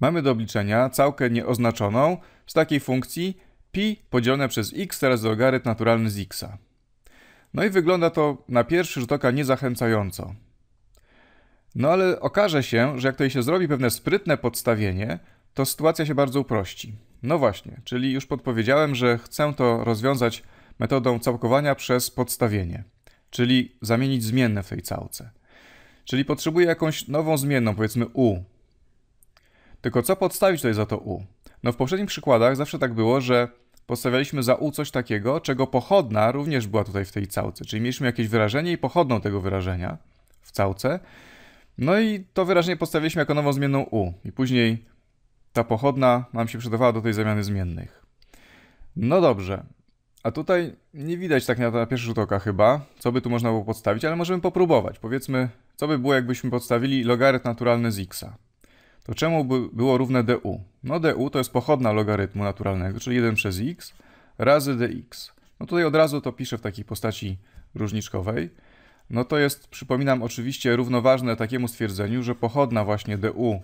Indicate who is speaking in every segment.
Speaker 1: mamy do obliczenia całkę nieoznaczoną z takiej funkcji pi podzielone przez x teraz logarytm naturalny z x. No i wygląda to na pierwszy rzut oka niezachęcająco. No ale okaże się, że jak tutaj się zrobi pewne sprytne podstawienie, to sytuacja się bardzo uprości. No właśnie, czyli już podpowiedziałem, że chcę to rozwiązać metodą całkowania przez podstawienie, czyli zamienić zmienne w tej całce. Czyli potrzebuję jakąś nową zmienną, powiedzmy u, tylko co podstawić tutaj za to u? No w poprzednich przykładach zawsze tak było, że podstawialiśmy za u coś takiego, czego pochodna również była tutaj w tej całce. Czyli mieliśmy jakieś wyrażenie i pochodną tego wyrażenia w całce. No i to wyrażenie podstawiliśmy jako nową zmienną u. I później ta pochodna nam się przydawała do tej zamiany zmiennych. No dobrze. A tutaj nie widać tak na, pierwszy rzut oka chyba, co by tu można było podstawić, ale możemy popróbować. Powiedzmy, co by było, jakbyśmy podstawili logarytm naturalny z x'a to czemu by było równe du? No du to jest pochodna logarytmu naturalnego, czyli 1 przez x razy dx. No tutaj od razu to piszę w takiej postaci różniczkowej. No to jest, przypominam, oczywiście równoważne takiemu stwierdzeniu, że pochodna właśnie du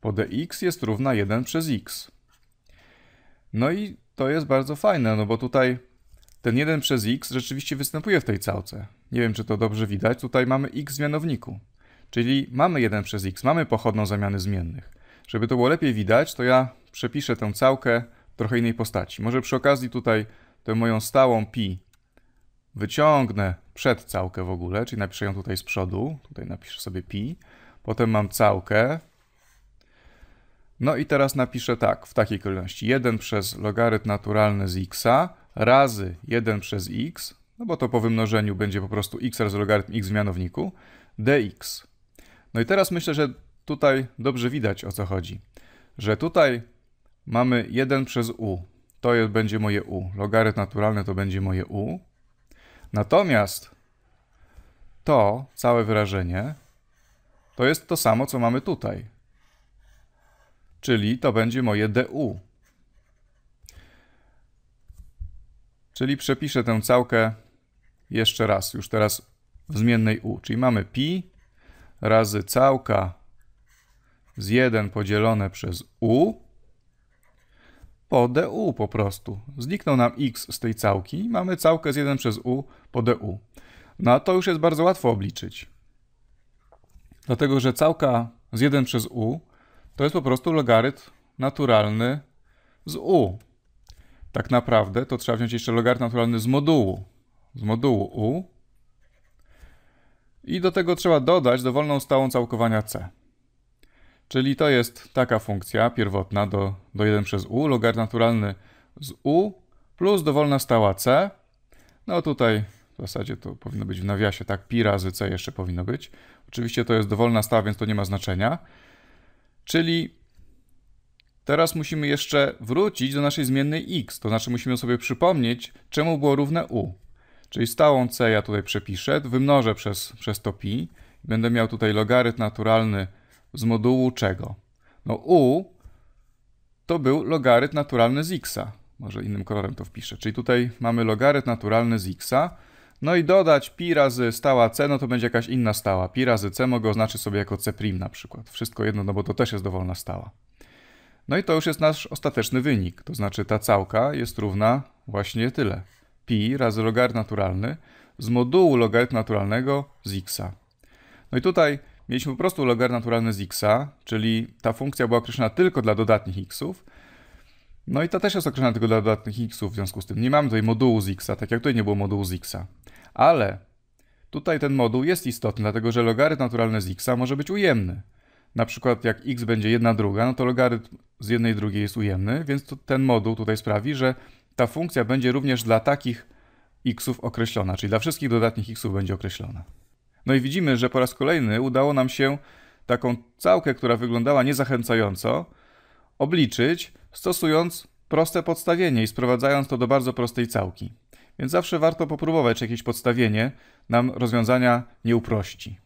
Speaker 1: po dx jest równa 1 przez x. No i to jest bardzo fajne, no bo tutaj ten 1 przez x rzeczywiście występuje w tej całce. Nie wiem, czy to dobrze widać. Tutaj mamy x w mianowniku. Czyli mamy 1 przez x, mamy pochodną zamiany zmiennych. Żeby to było lepiej widać, to ja przepiszę tę całkę w trochę innej postaci. Może przy okazji tutaj tę moją stałą pi wyciągnę przed całkę w ogóle, czyli napiszę ją tutaj z przodu, tutaj napiszę sobie pi, potem mam całkę, no i teraz napiszę tak, w takiej kolejności, 1 przez logarytm naturalny z x razy 1 przez x, no bo to po wymnożeniu będzie po prostu x razy logarytm x w mianowniku, dx. No i teraz myślę, że tutaj dobrze widać o co chodzi. Że tutaj mamy 1 przez u. To jest, będzie moje u. logaryt naturalny to będzie moje u. Natomiast to całe wyrażenie to jest to samo, co mamy tutaj. Czyli to będzie moje du. Czyli przepiszę tę całkę jeszcze raz, już teraz w zmiennej u. Czyli mamy pi razy całka z 1 podzielone przez u po du po prostu. Zniknął nam x z tej całki, mamy całkę z 1 przez u po du. No a to już jest bardzo łatwo obliczyć. Dlatego, że całka z 1 przez u to jest po prostu logarytm naturalny z u. Tak naprawdę to trzeba wziąć jeszcze logarytm naturalny z modułu. Z modułu u i do tego trzeba dodać dowolną stałą całkowania c. Czyli to jest taka funkcja pierwotna do, do 1 przez u, logarytm naturalny z u plus dowolna stała c. No tutaj w zasadzie to powinno być w nawiasie, tak, pi razy c jeszcze powinno być. Oczywiście to jest dowolna stała, więc to nie ma znaczenia. Czyli teraz musimy jeszcze wrócić do naszej zmiennej x, to znaczy musimy sobie przypomnieć, czemu było równe u. Czyli stałą c ja tutaj przepiszę, wymnożę przez, przez to pi. Będę miał tutaj logarytm naturalny z modułu czego? No u to był logarytm naturalny z x, Może innym kolorem to wpiszę. Czyli tutaj mamy logarytm naturalny z x, No i dodać pi razy stała c, no to będzie jakaś inna stała. Pi razy c mogę oznaczyć sobie jako c' na przykład. Wszystko jedno, no bo to też jest dowolna stała. No i to już jest nasz ostateczny wynik. To znaczy ta całka jest równa właśnie tyle pi razy logarytm naturalny z modułu logarytmu naturalnego z x. No i tutaj mieliśmy po prostu logarytm naturalny z x, czyli ta funkcja była określona tylko dla dodatnich x'ów. No i ta też jest określona tylko dla dodatnich x'ów, w związku z tym nie mamy tutaj modułu z x'a, tak jak tutaj nie było modułu z x'a. Ale tutaj ten moduł jest istotny, dlatego że logarytm naturalny z x może być ujemny. Na przykład jak x będzie 1 druga, no to logarytm z jednej drugiej jest ujemny, więc ten moduł tutaj sprawi, że ta funkcja będzie również dla takich xów określona, czyli dla wszystkich dodatnich xów będzie określona. No i widzimy, że po raz kolejny udało nam się taką całkę, która wyglądała niezachęcająco, obliczyć stosując proste podstawienie i sprowadzając to do bardzo prostej całki. Więc zawsze warto popróbować, czy jakieś podstawienie nam rozwiązania nie uprości.